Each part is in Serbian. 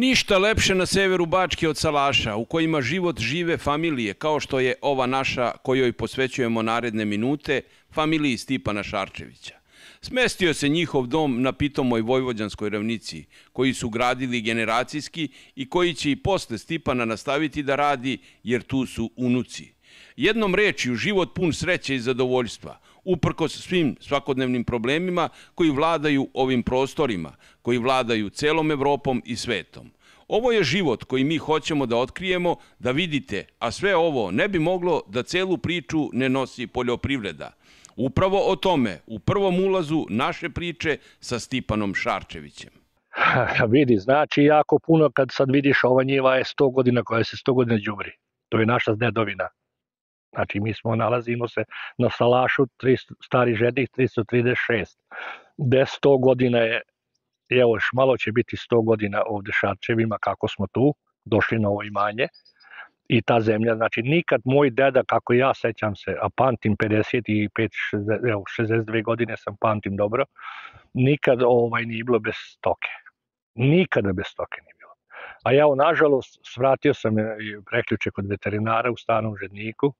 Ništa lepše na severu Bačke od Salaša, u kojima život žive familije, kao što je ova naša kojoj posvećujemo naredne minute, familiji Stipana Šarčevića. Smestio se njihov dom na pitomoj vojvođanskoj ravnici, koji su gradili generacijski i koji će i posle Stipana nastaviti da radi, jer tu su unuci. Jednom rečju, život pun sreće i zadovoljstva – uprkos svim svakodnevnim problemima koji vladaju ovim prostorima, koji vladaju celom Evropom i svetom. Ovo je život koji mi hoćemo da otkrijemo, da vidite, a sve ovo ne bi moglo da celu priču ne nosi poljoprivreda. Upravo o tome u prvom ulazu naše priče sa Stipanom Šarčevićem. Ha, da vidi, znači jako puno kad sad vidiš ova njiva je 100 godina koja se 100 godina džubri. To je naša dedovina. Znači, mi smo, nalazimo se na Salašu 300, Stari žednih 336. Gde 100 godina je, evo, još malo će biti 100 godina ovde Šarčevima kako smo tu, došli na ovo imanje. I ta zemlja, znači, nikad moj deda, kako ja sećam se, a pamtim 55, 60, evo, 62 godine sam pamtim dobro, nikad ovaj nije bilo bez stoke. Nikada bez stoke nije bilo. A ja, nažalost, svratio sam e, preključe kod veterinara u stanom žedniku,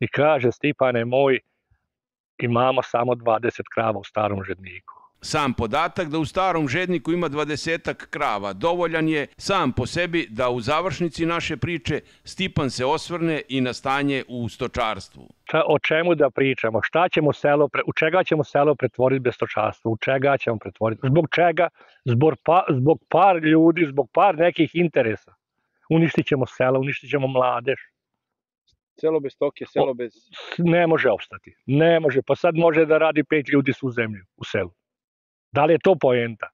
i kaže Stipane moj, imamo samo 20 krava u starom žedniku. Sam podatak da u starom žedniku ima dvadesetak krava dovoljan je sam po sebi da u završnici naše priče Stipan se osvrne i na stanje u stočarstvu. O čemu da pričamo? Šta ćemo selo pre, u čega ćemo selo pretvoriti bez stočarstva? U čega ćemo pretvoriti? Zbog čega? Zbog, pa, zbog par ljudi, zbog par nekih interesa. Uništit ćemo selo, uništit ćemo mladež Selo bez stoke, selo bez... Ne može opstati. Ne može. Pa sad može da radi pet ljudi su u zemlji, u selu. Da li je to poenta?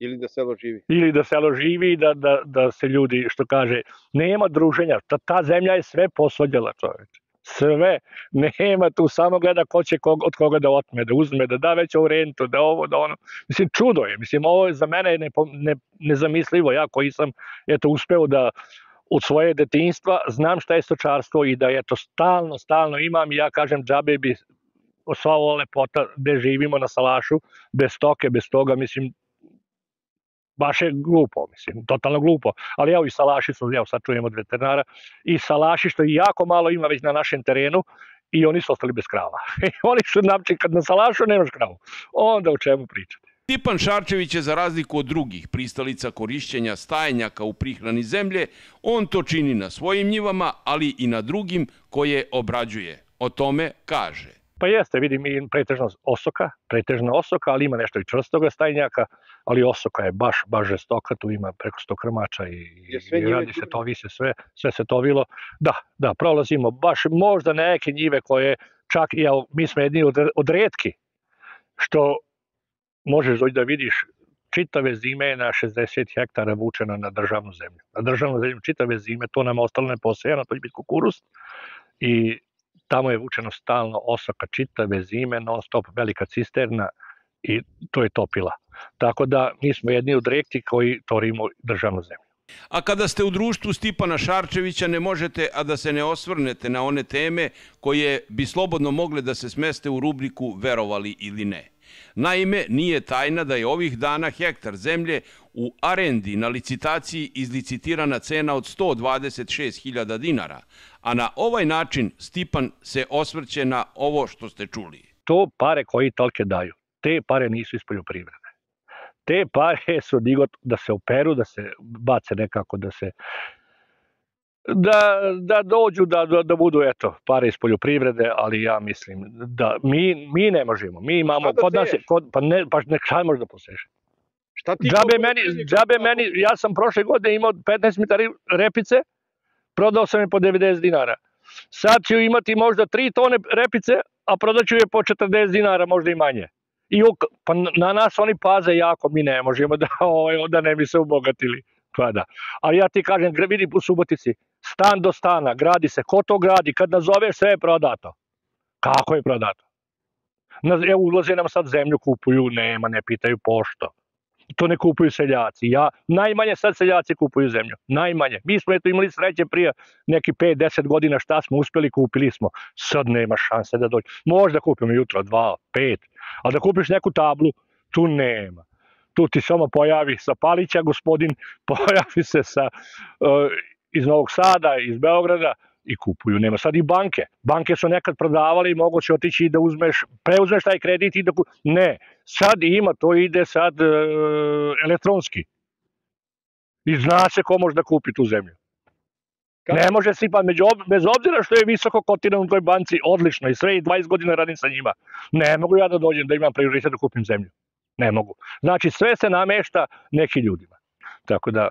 Ili da selo živi. Ili da selo živi i da, da, da se ljudi, što kaže, nema druženja. Ta, ta zemlja je sve posodjela čoveče. Sve. Nema tu, samo gleda ko će kog, od koga da otme, da uzme, da da veću rentu, da ovo, da ono. Mislim, čudo je. Mislim, ovo je za mene je ne, ne, nezamislivo. Ja koji sam, eto, uspeo da od svoje detinstva, znam šta je stočarstvo i da je to stalno, stalno imam i ja kažem džabe bi sva ova lepota gde živimo na Salašu, bez stoke, bez toga, mislim, baš je glupo, mislim, totalno glupo. Ali ja i salaši su, ja sad čujem od veterinara, i salaši što jako malo ima već na našem terenu, i oni su ostali bez krava. oni su napči, kad na salašu nemaš kravu, onda o čemu pričati. Stipan Šarčević je za razliku od drugih pristalica korišćenja stajenjaka u prihrani zemlje, on to čini na svojim njivama, ali i na drugim koje obrađuje. O tome kaže. Pa jeste, vidim i pretežno osoka, pretežno osoka, ali ima nešto i čvrstoga stajnjaka, ali osoka je baš, baš žestoka, tu ima preko sto krmača i, i radi se to se sve, sve se to vilo. Da, da, prolazimo baš možda neke njive koje čak, ja, mi smo jedni od, od redki, što možeš doći da vidiš čitave zime na 60 hektara vučena na državnu zemlju. Na državnu zemlju čitave zime, to nam ostalo ne posejano, to će biti kukuruz i tamo je vučeno stalno osaka čitave zime, non stop velika cisterna i to je topila. Tako da mi smo jedni od rekti koji torimo državnu zemlju. A kada ste u društvu Stipana Šarčevića ne možete, a da se ne osvrnete na one teme koje bi slobodno mogle da se smeste u rubriku verovali ili ne. Naime, nije tajna da je ovih dana hektar zemlje u arendi na licitaciji izlicitirana cena od 126.000 dinara, a na ovaj način Stipan se osvrće na ovo što ste čuli. To pare koji tolke daju, te pare nisu iz poljoprivrede. Te pare su digot da se operu, da se bace nekako, da se da, da dođu da, da, da budu eto pare iz poljoprivrede, ali ja mislim da mi, mi ne možemo. Mi imamo da kod nas je, kod, pa ne pa ne šta možda poseješ. Šta ti džabe meni, džabe meni, ja sam prošle godine imao 15 metara repice, prodao sam je po 90 dinara. Sad ću imati možda 3 tone repice, a prodaću je po 40 dinara, možda i manje. I pa na nas oni paze jako, mi ne možemo da, ovaj, da ne bi se obogatili kada. Ali ja ti kažem, vidi u Subotici, stan do stana, gradi se, ko to gradi, kad nazoveš sve je prodato. Kako je prodato? Na, evo, ulaze nam sad zemlju, kupuju, nema, ne pitaju pošto. To ne kupuju seljaci. Ja, najmanje sad seljaci kupuju zemlju. Najmanje. Mi smo eto imali sreće prije neki 5-10 godina šta smo uspeli, kupili smo. Sad nema šanse da dođe. Možda kupimo jutro dva, pet. a da kupiš neku tablu, tu nema tu ti se pojavi sa Palića gospodin, pojavi se sa, e, iz Novog Sada, iz Beograda, i kupuju. Nema sad i banke. Banke su nekad prodavale i moguće otići i da uzmeš, preuzmeš taj kredit i da... Ne, sad ima, to ide sad e, elektronski. I zna se ko može da kupi tu zemlju. Kako? Ne može se, pa među, bez obzira što je visoko kotiran u toj banci, odlično i sve i 20 godina radim sa njima. Ne mogu ja da dođem da imam prioritet da kupim zemlju ne mogu. Znači sve se namešta neki ljudima. Tako da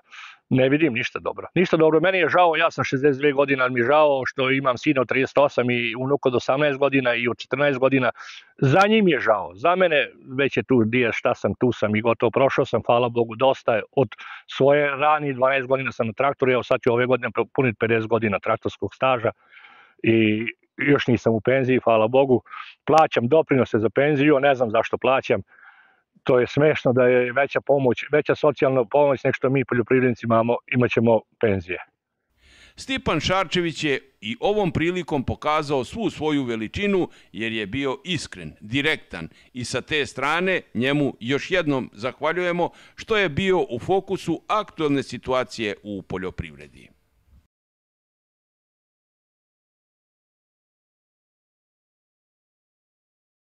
ne vidim ništa dobro. Ništa dobro, meni je žao, ja sam 62 godina, mi je žao što imam sina od 38 i unuka od 18 godina i od 14 godina. Za njim je žao, za mene već je tu dije šta sam, tu sam i gotovo prošao sam, hvala Bogu, dosta je. Od svoje rani 12 godina sam na traktoru, evo sad ću ove godine puniti 50 godina traktorskog staža i još nisam u penziji, hvala Bogu. Plaćam doprinose za penziju, ne znam zašto plaćam to je smešno da je veća pomoć, veća socijalna pomoć nek što mi poljoprivrednici imamo, imaćemo penzije. Stipan Šarčević je i ovom prilikom pokazao svu svoju veličinu jer je bio iskren, direktan i sa te strane njemu još jednom zahvaljujemo što je bio u fokusu aktualne situacije u poljoprivredi.